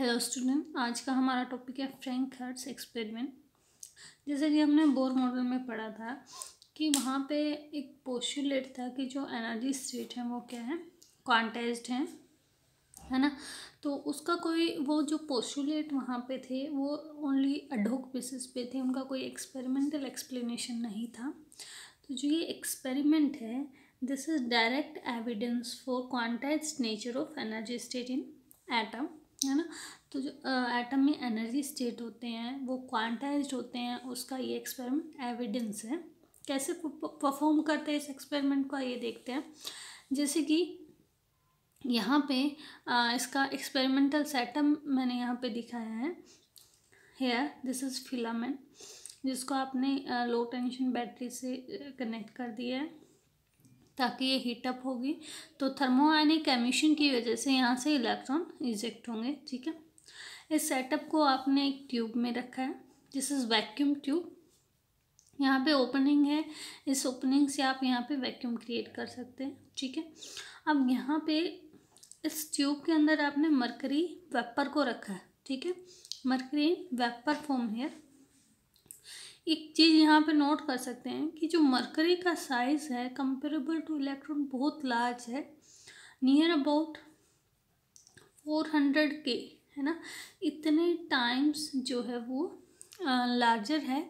hello student आज का हमारा टॉपिक है फ्रैंक हर्ट्स एक्सपेरिमेंट जैसे कि हमने बोर मॉडल में पढ़ा था कि वहाँ पे एक पोस्टुलेट था कि जो एनर्जी स्टेट है वो क्या है क्वांटाइज है है ना तो उसका कोई वो जो पोस्टुलेट वहाँ पे थे वो ओनली अडोक बेसिस पे थे उनका कोई एक्सपेरिमेंटल एक्सप्लेनेशन नहीं था तो जो ये एक्सपेरिमेंट है this is direct evidence for quantised nature of energy state in atom है ना तो जो एटम में एनर्जी स्टेट होते हैं वो क्वांटाइज होते हैं उसका ये एक्सपेरिमेंट एविडेंस है कैसे परफॉर्म करते हैं इस एक्सपेरिमेंट को ये देखते हैं जैसे कि यहाँ पे आ, इसका एक्सपेरिमेंटल सेटम मैंने यहाँ पे दिखाया है हेयर दिस इज़ फिलामेंट जिसको आपने लो टेंशन बैटरी से कनेक्ट कर दिया है ताकि ये हीटअप होगी तो थर्मोआयनिक एमिशन की वजह से यहाँ से इलेक्ट्रॉन इजेक्ट होंगे ठीक है इस सेटअप को आपने एक ट्यूब में रखा है दिस इज़ वैक्यूम ट्यूब यहाँ पे ओपनिंग है इस ओपनिंग से आप यहाँ पे वैक्यूम क्रिएट कर सकते हैं ठीक है अब यहाँ पे इस ट्यूब के अंदर आपने मरकरी वेपर को रखा है ठीक है मरकरी वेपर फॉर्म हेयर एक चीज़ यहाँ पे नोट कर सकते हैं कि जो मरकरी का साइज़ है कंपेरेबल टू इलेक्ट्रॉन बहुत लार्ज है नियर अबाउट फोर हंड्रेड के है ना इतने टाइम्स जो है वो लार्जर है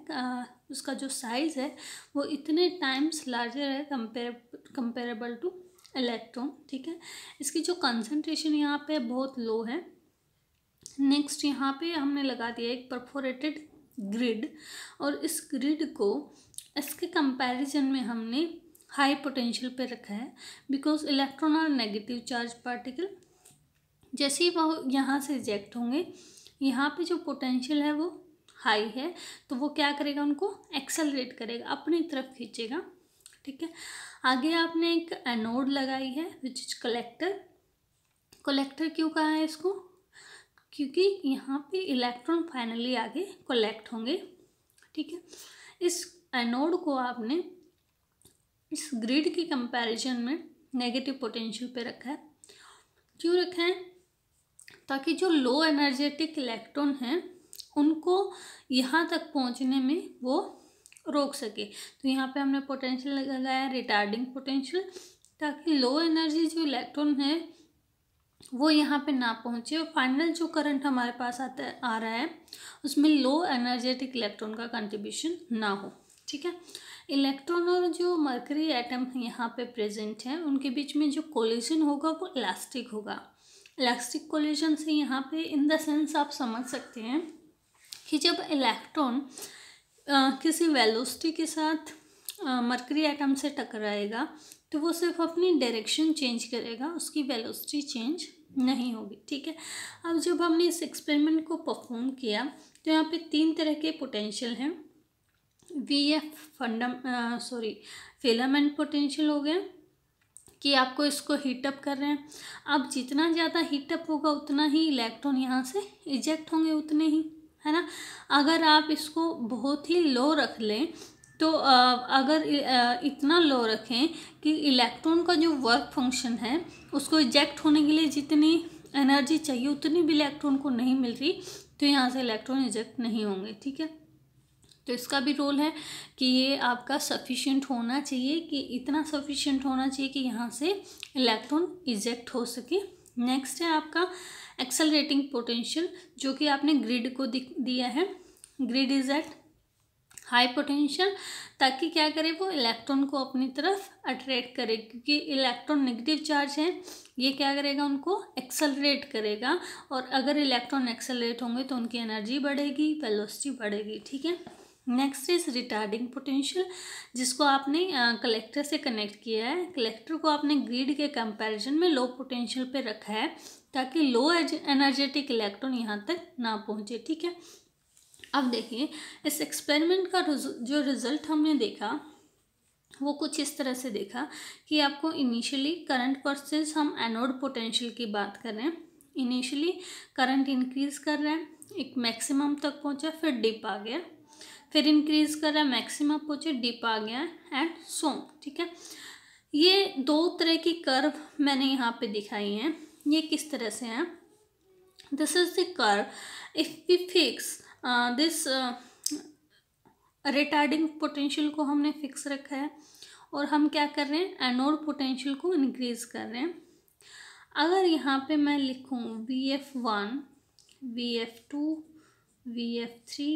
उसका जो साइज़ है वो इतने टाइम्स लार्जर है कंपेर कंपेरेबल टू इलेक्ट्रॉन ठीक है इसकी जो कंसंट्रेशन यहाँ पे बहुत लो है नेक्स्ट यहाँ पे हमने लगा दिया एक परफोरेटेड ग्रिड और इस ग्रिड को इसके कंपैरिजन में हमने हाई पोटेंशियल पे रखा है बिकॉज इलेक्ट्रॉन और नेगेटिव चार्ज पार्टिकल जैसे ही वह यहाँ से रिजेक्ट होंगे यहाँ पे जो पोटेंशियल है वो हाई है तो वो क्या करेगा उनको एक्सेलरेट करेगा अपनी तरफ खींचेगा ठीक है आगे आपने एक एनोड लगाई है विच इज कलेक्टर कलेक्टर क्यों कहा है इसको क्योंकि यहाँ पे इलेक्ट्रॉन फाइनली आगे कलेक्ट होंगे ठीक है इस एनोड को आपने इस ग्रिड के कंपैरिजन में नेगेटिव पोटेंशियल पे रखा है क्यों रखा है ताकि जो लो एनर्जेटिक इलेक्ट्रॉन हैं उनको यहाँ तक पहुँचने में वो रोक सके तो यहाँ पे हमने पोटेंशियल लगाया रिटार्डिंग पोटेंशियल ताकि लो एनर्जी जो इलेक्ट्रॉन है वो यहाँ पे ना पहुँचे और फाइनल जो करंट हमारे पास आता है आ रहा है उसमें लो एनर्जेटिक इलेक्ट्रॉन का कंट्रीब्यूशन ना हो ठीक है इलेक्ट्रॉन और जो मरकरी एटम यहाँ पे प्रेजेंट है उनके बीच में जो कोलिजन होगा वो इलास्टिक होगा इलास्टिक कोलिजन से यहाँ पे इन द सेंस आप समझ सकते हैं कि जब इलेक्ट्रॉन किसी वेलोसिटी के साथ मरकरी एटम से टकराएगा तो वो सिर्फ अपनी डायरेक्शन चेंज करेगा उसकी वेलोसिटी चेंज नहीं होगी ठीक है अब जब हमने इस एक्सपेरिमेंट को परफॉर्म किया तो यहाँ पे तीन तरह के पोटेंशियल हैं वी एफ फंडम सॉरी फिलामेंट पोटेंशियल हो गया कि आपको इसको हीटअप कर रहे हैं अब जितना ज़्यादा हीटअप होगा उतना ही इलेक्ट्रॉन यहाँ से इजेक्ट होंगे उतने ही है ना अगर आप इसको बहुत ही लो रख लें तो अगर इतना लो रखें कि इलेक्ट्रॉन का जो वर्क फंक्शन है उसको इजेक्ट होने के लिए जितनी एनर्जी चाहिए उतनी भी इलेक्ट्रॉन को नहीं मिल रही तो यहाँ से इलेक्ट्रॉन इजेक्ट नहीं होंगे ठीक है तो इसका भी रोल है कि ये आपका सफिशिएंट होना चाहिए कि इतना सफिशिएंट होना चाहिए कि यहाँ से इलेक्ट्रॉन इजेक्ट हो सके नेक्स्ट है आपका एक्सेलरेटिंग पोटेंशियल जो कि आपने ग्रिड को दिया है grid is at high potential ताकि क्या करे वो इलेक्ट्रॉन को अपनी तरफ अट्रैक्ट करे क्योंकि इलेक्ट्रॉन नेगेटिव चार्ज है ये क्या करेगा उनको एक्सेलरेट करेगा और अगर इलेक्ट्रॉन एक्सेलरेट होंगे तो उनकी एनर्जी बढ़ेगी वेलोसिटी बढ़ेगी ठीक है नेक्स्ट इज रिटार्डिंग पोटेंशियल जिसको आपने कलेक्टर से कनेक्ट किया है कलेक्टर को आपने ग्रीड के कंपेरिजन में लो पोटेंशियल पर रखा है ताकि लो एनर्जेटिक इलेक्ट्रॉन यहाँ तक ना पहुँचे ठीक है अब देखिए इस एक्सपेरिमेंट का जो रिज़ल्ट हमने देखा वो कुछ इस तरह से देखा कि आपको इनिशियली करंट वर्सेस हम एनोड पोटेंशियल की बात कर रहे हैं इनिशियली करंट इंक्रीज कर रहे हैं एक मैक्सिमम तक पहुंचा फिर डिप आ गया फिर इंक्रीज कर रहा है मैक्सिमम पहुंचे डिप आ गया एंड सो ठीक है ये दो तरह की कर्व मैंने यहाँ पे दिखाई हैं ये किस तरह से हैं this is the curve if we fix this retarding potential को हमने फिक्स रखा है और हम क्या कर रहे हैं एनोड पोटेंशियल को इनक्रीज़ कर रहे हैं अगर यहाँ पे मैं लिखूँ V F one V F two V F three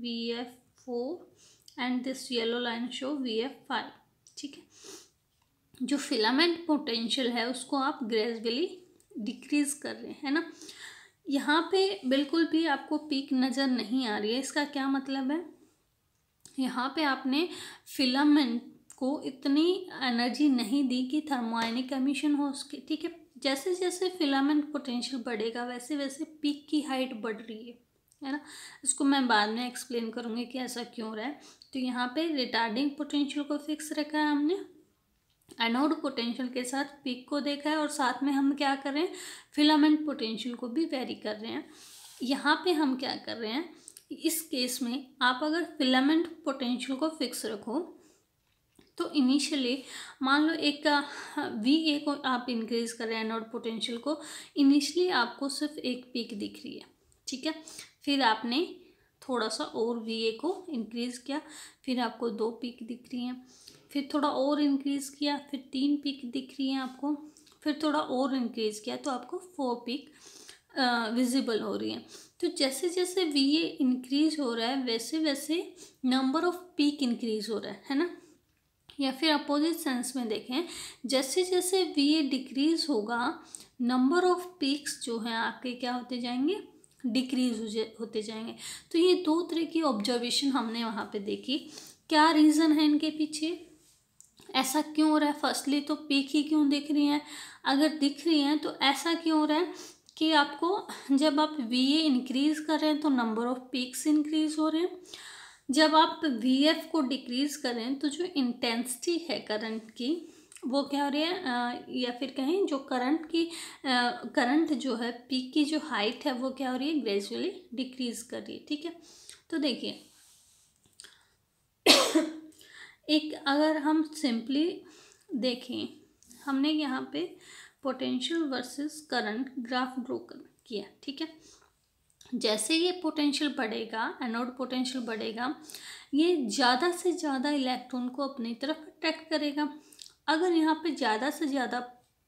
V F four and this yellow line show V F five ठीक है जो फिलामेंट पोटेंशियल है उसको आप ग्रेजुअली डिक्रीज कर रहे हैं है ना यहाँ पे बिल्कुल भी आपको पीक नज़र नहीं आ रही है इसका क्या मतलब है यहाँ पे आपने फिलामेंट को इतनी एनर्जी नहीं दी कि थर्मोनिक एमिशन हो उसके ठीक है जैसे जैसे फिलामेंट पोटेंशियल बढ़ेगा वैसे वैसे पीक की हाइट बढ़ रही है है ना इसको मैं बाद में एक्सप्लेन करूँगी कि ऐसा क्यों रहा है तो यहाँ पे रिटार्डिंग पोटेंशियल को फिक्स रखा है हमने एनोड पोटेंशियल के साथ पीक को देखा है और साथ में हम क्या कर रहे हैं फिलामेंट पोटेंशियल को भी वेरी कर रहे हैं यहाँ पे हम क्या कर रहे हैं इस केस में आप अगर फिलामेंट पोटेंशियल को फिक्स रखो तो इनिशियली मान लो एक वी हाँ, ए को आप इंक्रीज कर रहे हैं एनोड पोटेंशियल को इनिशियली आपको सिर्फ एक पीक दिख रही है ठीक है फिर आपने थोड़ा सा और वी ए को इंक्रीज़ किया फिर आपको दो पीक दिख रही हैं फिर थोड़ा और इंक्रीज़ किया फिर तीन पिक दिख रही हैं आपको फिर थोड़ा और इंक्रीज़ किया तो आपको फोर पिक विजिबल हो रही है तो जैसे जैसे वी ए इंक्रीज़ हो रहा है वैसे वैसे नंबर ऑफ पीक इंक्रीज़ हो रहा है है ना या फिर अपोजिट सेंस में देखें जैसे जैसे वी ए डिक्रीज़ होगा नंबर ऑफ पीक्स जो हैं आपके क्या होते जाएंगे डिक्रीज हो जा, होते जाएंगे तो ये दो तरह की ऑब्जर्वेशन हमने वहाँ पे देखी क्या रीज़न है इनके पीछे ऐसा क्यों हो रहा है फर्स्टली तो पीक ही क्यों दिख रही हैं अगर दिख रही हैं तो ऐसा क्यों हो रहा है कि आपको जब आप वी ए इंक्रीज़ कर रहे हैं तो नंबर ऑफ़ पीक्स इंक्रीज़ हो रहे हैं जब आप वी एफ को डिक्रीज़ करें तो जो इंटेंसिटी है करंट की वो क्या हो रही है या फिर कहें जो करंट की करंट जो है पीक की जो हाइट है वो क्या हो रही है ग्रेजुअली डिक्रीज़ कर रही है ठीक है तो देखिए एक अगर हम सिंपली देखें हमने यहाँ पे potential versus current graph draw किया ठीक है जैसे ये पोटेंशियल बढ़ेगा एनोड पोटेंशियल बढ़ेगा ये ज़्यादा से ज़्यादा इलेक्ट्रॉन को अपनी तरफ अट्रैक्ट करेगा अगर यहाँ पे ज़्यादा से ज़्यादा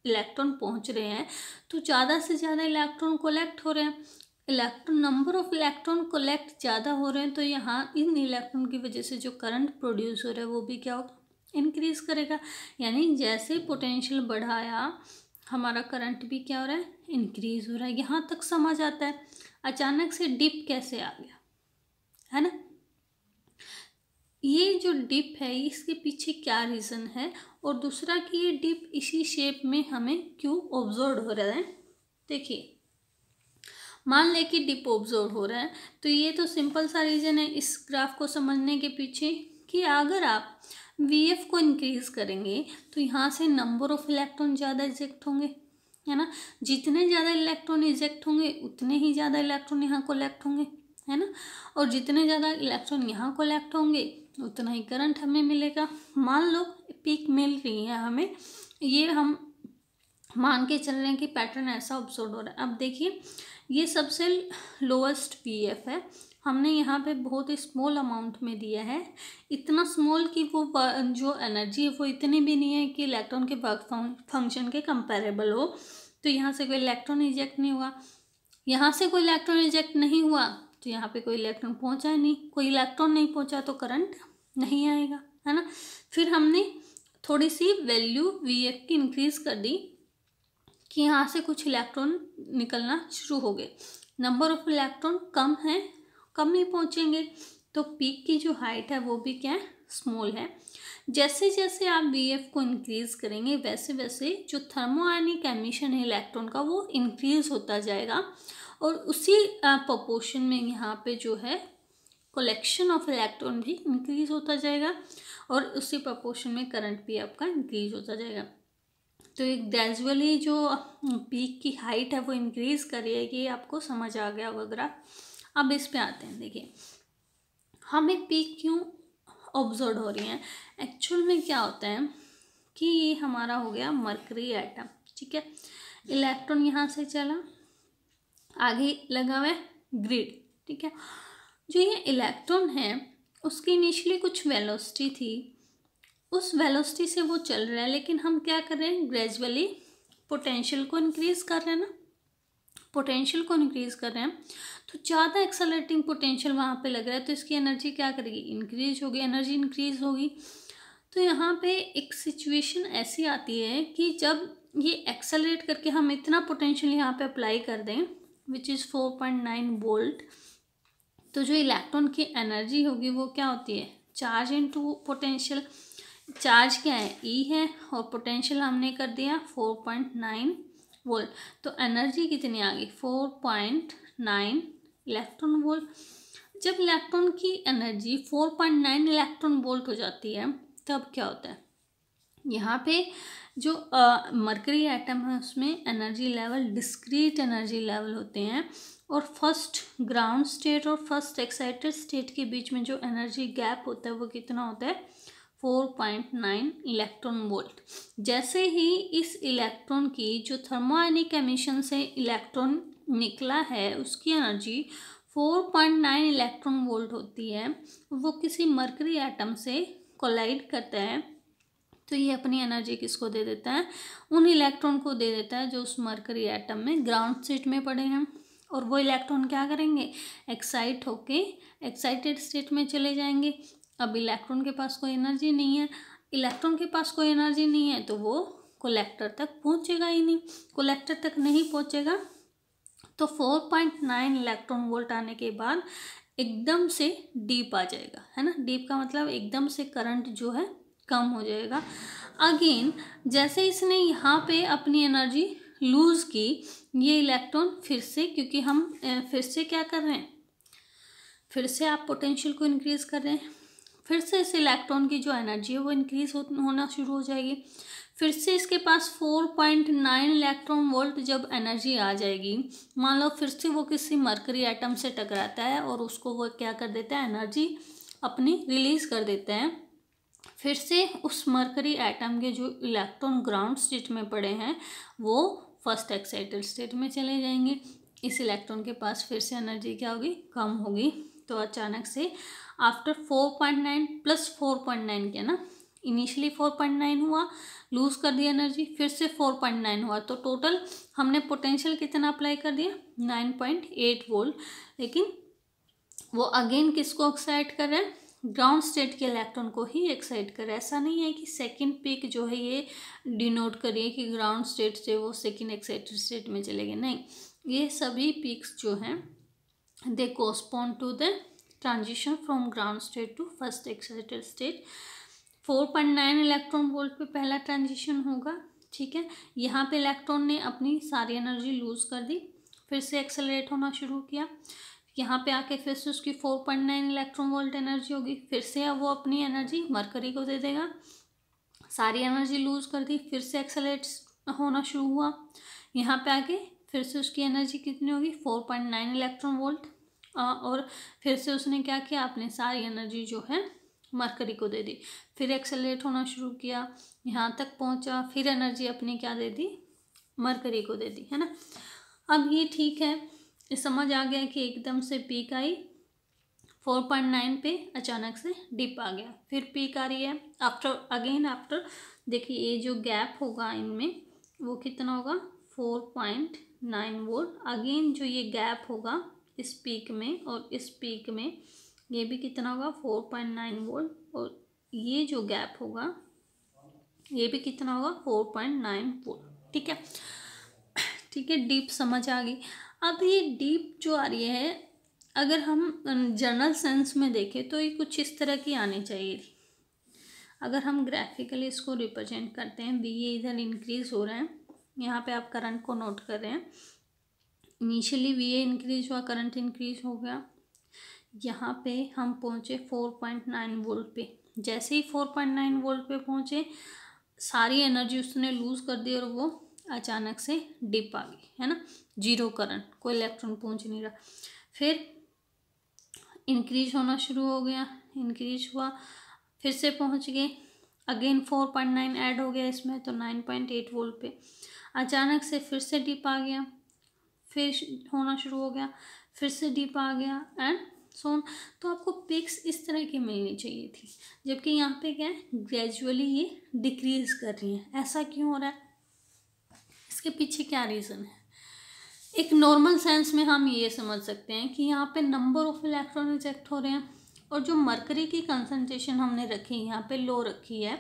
इलेक्ट्रॉन पहुँच रहे हैं तो ज़्यादा से ज़्यादा इलेक्ट्रॉन कोलेक्ट हो रहे हैं electron number of electron collect ज़्यादा हो रहे हैं तो यहाँ इन इलेक्ट्रॉन की वजह से जो करंट प्रोड्यूस हो रहा है वो भी क्या होगा इंक्रीज करेगा यानी जैसे पोटेंशियल बढ़ाया हमारा करंट भी क्या हो रहा है इंक्रीज हो रहा है यहाँ तक समझ आता है अचानक से डिप कैसे आ गया है ना ये जो डिप है इसके पीछे क्या रीज़न है और दूसरा कि ये डिप इसी शेप में हमें क्यों ऑब्जर्व हो रहा है देखिए मान लें कि डिप ऑब्जर्व हो रहा है तो ये तो सिंपल सा रीज़न है इस ग्राफ को समझने के पीछे कि अगर आप वी एफ को इंक्रीज़ करेंगे तो यहाँ से नंबर ऑफ इलेक्ट्रॉन ज़्यादा इजेक्ट होंगे है ना जितने ज़्यादा इलेक्ट्रॉन इजेक्ट होंगे उतने ही ज़्यादा इलेक्ट्रॉन यहाँ कोलेक्ट होंगे है ना और जितने ज़्यादा इलेक्ट्रॉन यहाँ कोलेक्ट होंगे उतना ही करंट हमें मिलेगा मान लो पीक मिल रही है हमें ये हम मान के चल रहे हैं कि पैटर्न ऐसा ऑब्जर्व हो रहा है अब देखिए ये सबसे लोएस्ट पीएफ है हमने यहाँ पे बहुत ही स्मॉल अमाउंट में दिया है इतना स्मॉल कि वो जो एनर्जी है वो इतनी भी नहीं है कि इलेक्ट्रॉन के वर्क फंक्शन के कंपेरेबल हो तो यहाँ से कोई इलेक्ट्रॉन इजेक्ट नहीं हुआ यहाँ से कोई इलेक्ट्रॉन इजेक्ट नहीं हुआ तो यहाँ पे कोई इलेक्ट्रॉन पहुँचा नहीं कोई इलेक्ट्रॉन नहीं पहुँचा तो करंट नहीं आएगा है ना फिर हमने थोड़ी सी वैल्यू वी की इंक्रीज़ कर दी कि यहाँ से कुछ इलेक्ट्रॉन निकलना शुरू हो गए नंबर ऑफ इलेक्ट्रॉन कम है कम ही पहुँचेंगे तो पीक की जो हाइट है वो भी क्या है स्मॉल है जैसे जैसे आप वी एफ को इंक्रीज करेंगे वैसे वैसे जो थर्मो आयनिक एमिशन है इलेक्ट्रॉन का वो इंक्रीज होता जाएगा और उसी प्रपोर्शन में यहाँ पे जो है कलेक्शन ऑफ इलेक्ट्रॉन भी इंक्रीज होता जाएगा और उसी प्रपोर्शन में करंट भी आपका इंक्रीज होता जाएगा तो एक ग्रेजुअली जो पीक हम्म, की हाइट है वो इंक्रीज़ करिएगी आपको समझ आ गया होगा ग्राफ अब इस पे आते हैं देखिए हमें पीक क्यों ऑब्जर्व हो रही हैं एक्चुअल में क्या होता है कि ये हमारा हो गया मरकरी एटम ठीक है इलेक्ट्रॉन यहाँ से चला आगे लगा हुआ है ग्रिड ठीक है जो ये इलेक्ट्रॉन है उसकी इनिशियली कुछ वेलोसिटी थी उस वेलोसिटी से वो चल रहा है लेकिन हम क्या कर रहे हैं ग्रेजुअली पोटेंशियल को इंक्रीज़ कर रहे हैं ना पोटेंशियल को इंक्रीज़ कर रहे हैं तो ज़्यादा एक्सेलरेटिंग पोटेंशियल वहाँ पे लग रहा है तो इसकी एनर्जी क्या करेगी इंक्रीज होगी एनर्जी इंक्रीज होगी तो यहाँ पे एक सिचुएशन ऐसी आती है कि जब ये एक्सेलरेट करके हम इतना पोटेंशियल यहाँ पे अप्लाई कर दें which is four point nine volt तो जो इलेक्ट्रॉन की एनर्जी होगी वो क्या होती है चार्ज इन पोटेंशियल चार्ज क्या है ई e है और पोटेंशियल हमने कर दिया फोर पॉइंट नाइन वोल्ट तो एनर्जी कितनी आ गई four point nine electron volt जब इलेक्ट्रॉन की energy four point nine electron volt हो जाती है तब क्या होता है यहाँ पे जो मरकरी एटम है उसमें energy level discrete energy level होते हैं और फर्स्ट ग्राउंड स्टेट और फर्स्ट एक्साइटेड स्टेट के बीच में जो एनर्जी गैप होता है वो कितना होता है 4.9 इलेक्ट्रॉन वोल्ट जैसे ही इस इलेक्ट्रॉन की जो थर्मोआयनिक एमिशन से इलेक्ट्रॉन निकला है उसकी एनर्जी 4.9 इलेक्ट्रॉन वोल्ट होती है वो किसी मरकरी एटम से कोलाइड करता है तो ये अपनी एनर्जी किसको दे देता है उन इलेक्ट्रॉन को दे देता है जो उस मरकरी एटम में ग्राउंड स्टेट में पड़े हैं और वो इलेक्ट्रॉन क्या करेंगे एक्साइट होके एक्साइटेड स्टेट में चले जाएंगे अब इलेक्ट्रॉन के पास कोई एनर्जी नहीं है इलेक्ट्रॉन के पास कोई एनर्जी नहीं है तो वो कोलेक्टर तक पहुँचेगा ही नहीं कोलेक्टर तक नहीं पहुँचेगा तो 4.9 इलेक्ट्रॉन वोल्ट आने के बाद एकदम से डीप आ जाएगा है ना डीप का मतलब एकदम से करंट जो है कम हो जाएगा अगेन जैसे इसने यहाँ पे अपनी एनर्जी लूज की ये इलेक्ट्रॉन फिर से क्योंकि हम फिर से क्या कर रहे हैं फिर से आप पोटेंशियल को इंक्रीज कर रहे हैं फिर से इस इलेक्ट्रॉन की जो एनर्जी है वो इंक्रीज होना शुरू हो जाएगी फिर से इसके पास 4.9 इलेक्ट्रॉन वोल्ट जब एनर्जी आ जाएगी मान लो फिर से वो किसी मरकरी एटम से टकराता है और उसको वो क्या कर देता है एनर्जी अपनी रिलीज़ कर देता है फिर से उस मरकरी एटम के जो इलेक्ट्रॉन ग्राउंड स्टेट में पड़े हैं वो फर्स्ट एक्साइटेड स्टेट में चले जाएंगे इस इलेक्ट्रॉन के पास फिर से एनर्जी क्या होगी कम होगी तो अचानक से after four point nine plus four point nine किया ना इनिशियली फोर पॉइंट नाइन हुआ लूज़ कर दिया एनर्जी फिर से फोर पॉइंट नाइन हुआ तो टोटल हमने पोटेंशियल कितना अप्लाई कर दिया नाइन पॉइंट एट वोल्ट लेकिन वो अगेन किसको एक्साइट कर रहा है ग्राउंड स्टेट के इलेक्ट्रॉन को ही एक्साइट कर ऐसा नहीं है कि सेकंड पीक जो है ये डिनोट करिए कि ग्राउंड स्टेट से वो सेकंड एक्साइटेड स्टेट में चले गए नहीं ये सभी पिक्स जो हैं they correspond to the transition from ground state to first excited state four point nine electron volt पे पहला ट्रांजिशन होगा ठीक है यहाँ पे इलेक्ट्रॉन ने अपनी सारी एनर्जी लूज कर दी फिर से एक्सेलरेट होना शुरू किया यहाँ पे आके फिर से उसकी four point nine electron volt energy होगी फिर से अब वो अपनी एनर्जी मरकरी को दे देगा सारी एनर्जी लूज कर दी फिर से एक्सेलरेट होना शुरू हुआ यहाँ पे आके फिर से उसकी एनर्जी कितनी होगी four point nine electron volt और फिर से उसने क्या किया आपने सारी एनर्जी जो है मरकरी को दे दी फिर एक्सेलेट होना शुरू किया यहाँ तक पहुँचा फिर एनर्जी अपनी क्या दे दी मरकरी को दे दी है ना अब ये ठीक है समझ आ गया कि एकदम से पीक आई फोर पॉइंट नाइन पे अचानक से डिप आ गया फिर पीक आ रही है आफ्टर अगेन आफ्टर देखिए ये जो गैप होगा इनमें वो कितना होगा four point nine volt again जो ये गैप होगा इस पीक में और इस पीक में ये भी कितना होगा फोर पॉइंट नाइन वोल्ट और ये जो गैप होगा ये भी कितना होगा फोर पॉइंट नाइन वोल्ट ठीक है ठीक है डीप समझ आ गई अब ये डीप जो आ रही है अगर हम जनरल सेंस में देखें तो ये कुछ इस तरह की आनी चाहिए थी अगर हम ग्राफिकली इसको रिप्रेजेंट करते हैं बी ये इधर इंक्रीज़ हो रहा है यहाँ पे आप करंट को नोट कर रहे हैं इनिशियली वी ए इंक्रीज हुआ करंट इंक्रीज हो गया यहाँ पे हम पहुँचे फोर पॉइंट नाइन वोल्ट पे जैसे ही फोर पॉइंट नाइन वोल्ट पे पहुँचे सारी एनर्जी उसने लूज़ कर दी और वो अचानक से डिप आ गई है ना जीरो करंट कोई इलेक्ट्रॉन पहुँच नहीं रहा फिर इंक्रीज होना शुरू हो गया इंक्रीज हुआ फिर से पहुँच गए again four point nine add हो गया इसमें तो नाइन पॉइंट एट वोल्ट पे अचानक से फिर से डिप आ गया फिर होना शुरू हो गया फिर से डीप आ गया एंड सोन तो आपको पिक्स इस तरह की मिलनी चाहिए थी जबकि यहाँ पे क्या है ग्रेजुअली ये डिक्रीज कर रही है ऐसा क्यों हो रहा है इसके पीछे क्या रीज़न है एक नॉर्मल सेंस में हम ये समझ सकते हैं कि यहाँ पे नंबर ऑफ इलेक्ट्रॉन रिजेक्ट हो रहे हैं और जो मरकरी की कंसनट्रेशन हमने रखी है यहाँ पर लो रखी है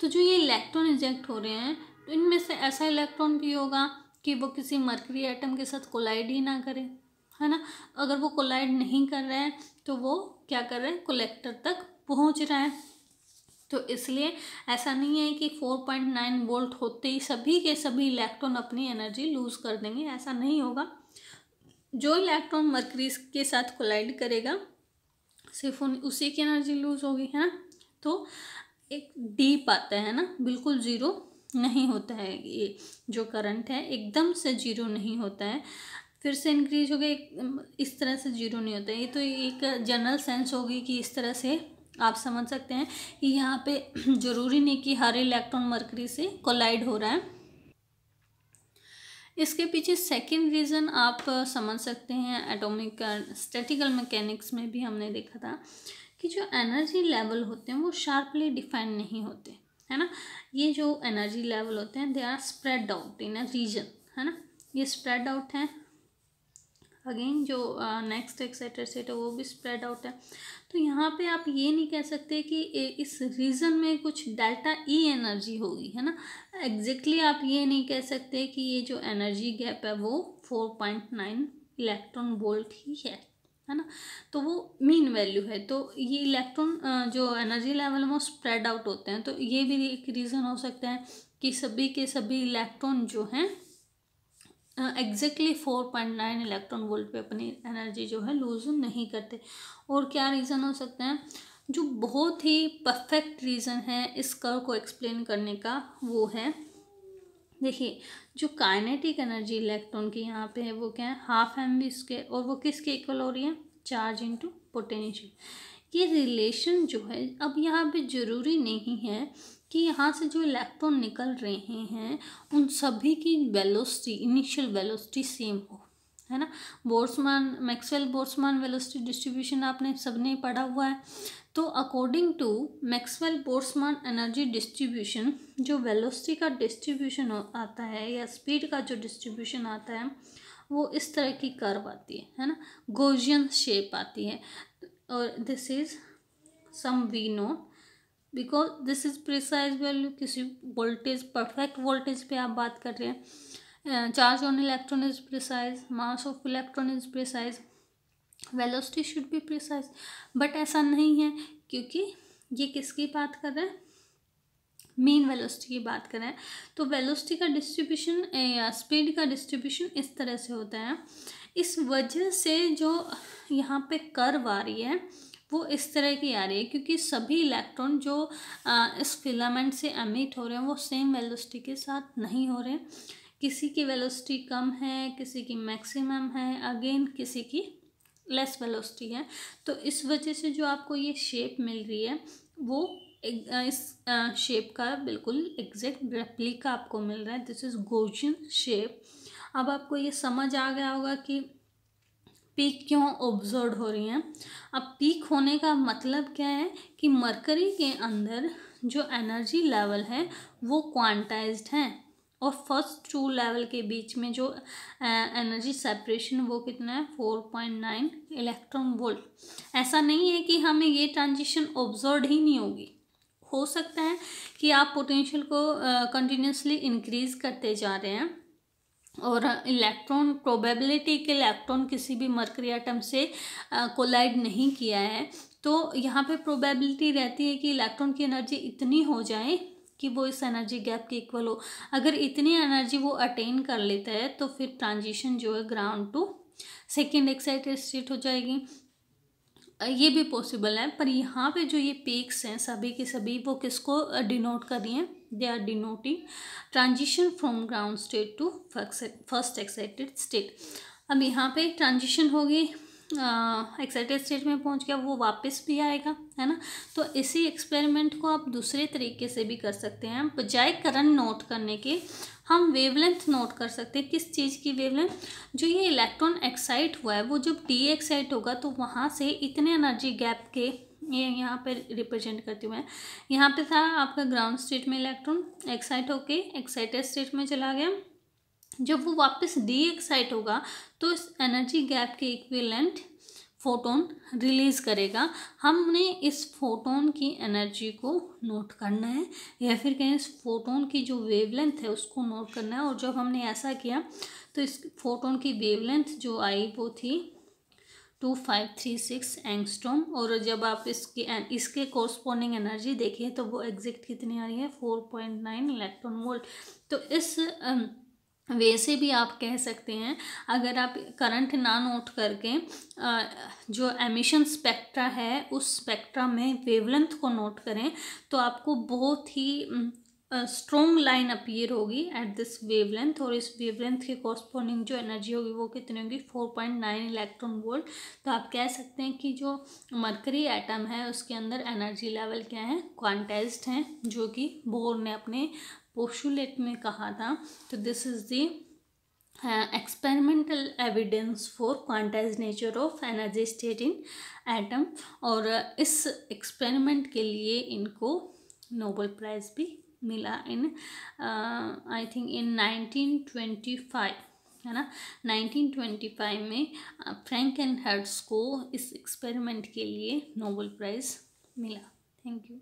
तो जो ये इलेक्ट्रॉन रिजेक्ट हो रहे हैं तो इनमें से ऐसा इलेक्ट्रॉन भी होगा कि वो किसी मरकरी एटम के साथ कोलाइड ही ना करे है ना अगर वो कोलाइड नहीं कर रहे हैं तो वो क्या कर रहे हैं कोलेक्टर तक पहुंच रहा है तो इसलिए ऐसा नहीं है कि 4.9 वोल्ट होते ही सभी के सभी इलेक्ट्रॉन अपनी एनर्जी लूज़ कर देंगे ऐसा नहीं होगा जो इलेक्ट्रॉन मरकरी के साथ कोलाइड करेगा सिर्फ उन उसी की एनर्जी लूज़ होगी है ना तो एक डीप आता है ना बिल्कुल ज़ीरो नहीं होता है ये जो करंट है एकदम से जीरो नहीं होता है फिर से इंक्रीज हो गया इस तरह से जीरो नहीं होता है ये तो एक जनरल सेंस होगी कि इस तरह से आप समझ सकते हैं कि यहाँ पे ज़रूरी नहीं कि हर इलेक्ट्रॉन मरकरी से कोलाइड हो रहा है इसके पीछे सेकंड रीज़न आप समझ सकते हैं एटॉमिक स्टैटिकल मैकेनिक्स में भी हमने देखा था कि जो एनर्जी लेवल होते हैं वो शार्पली डिफाइन नहीं होते है ना ये जो एनर्जी लेवल होते हैं they are spread out in a region है ना ये स्प्रेड आउट हैं अगेन जो नेक्स्ट एक्सेट्रा सेट है वो भी स्प्रेड आउट है तो यहाँ पे आप ये नहीं कह सकते कि इस रीज़न में कुछ डेल्टा ई एनर्जी होगी है ना एग्जैक्टली exactly आप ये नहीं कह सकते कि ये जो एनर्जी गैप है वो four point nine electron volt ही है है ना तो वो मीन वैल्यू है तो ये इलेक्ट्रॉन जो एनर्जी लेवल में वो स्प्रेड आउट होते हैं तो ये भी एक रीज़न हो सकता है कि सभी के सभी इलेक्ट्रॉन जो हैं exactly four point nine electron volt पे अपनी एनर्जी जो है लूज नहीं करते और क्या रीज़न हो सकते हैं जो बहुत ही परफेक्ट रीज़न है इस कर को एक्सप्लेन करने का वो है देखिए जो काइनेटिक एनर्जी इलेक्ट्रॉन की यहाँ पे है वो क्या है हाफ एम बी स्केयर और वो किसके इक्वल हो रही है चार्ज इनटू पोटेंशियल ये रिलेशन जो है अब यहाँ पे ज़रूरी नहीं है कि यहाँ से जो इलेक्ट्रॉन निकल रहे हैं उन सभी की वेलोसिटी इनिशियल वेलोसिटी सेम हो है ना Boltzmann Maxwell Boltzmann velocity distribution आपने सबने पढ़ा हुआ है तो according to Maxwell Boltzmann energy distribution जो वेलोसिटी का डिस्ट्रीब्यूशन आता है या स्पीड का जो डिस्ट्रीब्यूशन आता है वो इस तरह की कर्व आती है है ना गोजियन शेप आती है और this is some we know because this is precise value किसी वोल्टेज परफेक्ट वोल्टेज पे आप बात कर रहे हैं charge on electron is precise mass of electron is precise velocity should भी प्रिसाइज बट ऐसा नहीं है क्योंकि ये किसकी बात कर रहे हैं मेन वेलोसिटी की बात कर रहे हैं तो वेलोसिटी का डिस्ट्रीब्यूशन या स्पीड का डिस्ट्रीब्यूशन इस तरह से होता है इस वजह से जो यहाँ पे कर्व आ रही है वो इस तरह की आ रही है क्योंकि सभी इलेक्ट्रॉन जो इस फिलामेंट से एमिट हो रहे हैं वो सेम वेलोसिटी के साथ नहीं हो रहे हैं किसी की वेलोसिटी कम है किसी की मैक्सिमम है अगेन किसी की लेस वेलोसिटी है तो इस वजह से जो आपको ये शेप मिल रही है वो इस शेप का बिल्कुल एग्जैक्ट रेप्लिका आपको मिल रहा है दिस इज़ गोजन शेप अब आपको ये समझ आ गया होगा कि पीक क्यों ऑब्जर्व हो रही हैं अब पीक होने का मतलब क्या है कि मरकरी के अंदर जो एनर्जी लेवल है वो क्वांटाइज्ड हैं और फर्स्ट टू लेवल के बीच में जो एनर्जी सेपरेशन वो कितना है four point nine electron volt ऐसा नहीं है कि हमें ये ट्रांजिशन ऑब्जर्व ही नहीं होगी हो सकता है कि आप पोटेंशियल को कंटिन्यूसली uh, इंक्रीज करते जा रहे हैं और इलेक्ट्रॉन प्रोबेबिलिटी के इलेक्ट्रॉन किसी भी मरकरी आइटम से कोलाइड uh, नहीं किया है तो यहाँ पे प्रोबेबिलिटी रहती है कि इलेक्ट्रॉन की एनर्जी इतनी हो जाए कि वो इस एनर्जी गैप के इक्वल हो अगर इतनी एनर्जी वो अटेन कर लेता है तो फिर ट्रांजिशन जो है ground to second excited state हो जाएगी ये भी पॉसिबल है पर यहाँ पे जो ये पीक्स हैं सभी के सभी वो किसको डिनोट कर रही हैं they are denoting transition from ground state to first excited state अब यहाँ पे ट्रांजिशन होगी एक्साइटेड स्टेट में पहुंच गया वो वापस भी आएगा है ना तो इसी एक्सपेरिमेंट को आप दूसरे तरीके से भी कर सकते हैं बजाय करंट नोट करने के हम वेवलेंथ नोट कर सकते हैं किस चीज़ की वेवलेंथ जो ये इलेक्ट्रॉन एक्साइट हुआ है वो जब डी एक्साइट होगा तो वहाँ से इतने एनर्जी गैप के ये यहाँ पर रिप्रेजेंट करती हूँ मैं यहाँ पे था आपका ग्राउंड स्टेट में इलेक्ट्रॉन एक्साइट होके एक्साइटेड स्टेट में चला गया जब वो वापस डी एक्साइट होगा तो इस एनर्जी गैप के इक्विलेंट फोटोन रिलीज करेगा हमने इस फोटोन की एनर्जी को नोट करना है या फिर कहें इस फोटोन की जो वेवलेंथ है उसको नोट करना है और जब हमने ऐसा किया तो इस फोटोन की वेवलेंथ जो आई वो थी two five three six angstrom और जब आप इसकी इसके कोरस्पोंडिंग एनर्जी देखें तो वो एग्जैक्ट कितनी आ रही है four point nine electron volt तो इस वैसे भी आप कह सकते हैं अगर आप करंट ना नोट करके जो एमिशन स्पेक्ट्रा है उस स्पेक्ट्रा में वेवलेंथ को नोट करें तो आपको बहुत ही स्ट्रॉन्ग लाइन अपीयर होगी एट दिस वेवलेंथ और इस वेवलेंथ के कॉरस्पॉन्डिंग जो एनर्जी होगी वो कितनी होगी four point nine electron volt तो आप कह सकते हैं कि जो मरकरी एटम है उसके अंदर एनर्जी लेवल क्या है क्वांटाइज्ड हैं जो कि बोर ने अपने पोशुलेट ने कहा था तो this is the experimental evidence for quantize nature of energy state in atom और uh, इस एक्सपेरिमेंट के लिए इनको नोबल प्राइज़ भी मिला इन आई थिंक इन 1925 है ना 1925 में फ्रैंक एंड हर्ट्स को इस एक्सपेरिमेंट के लिए नोबल प्राइज़ मिला थैंक यू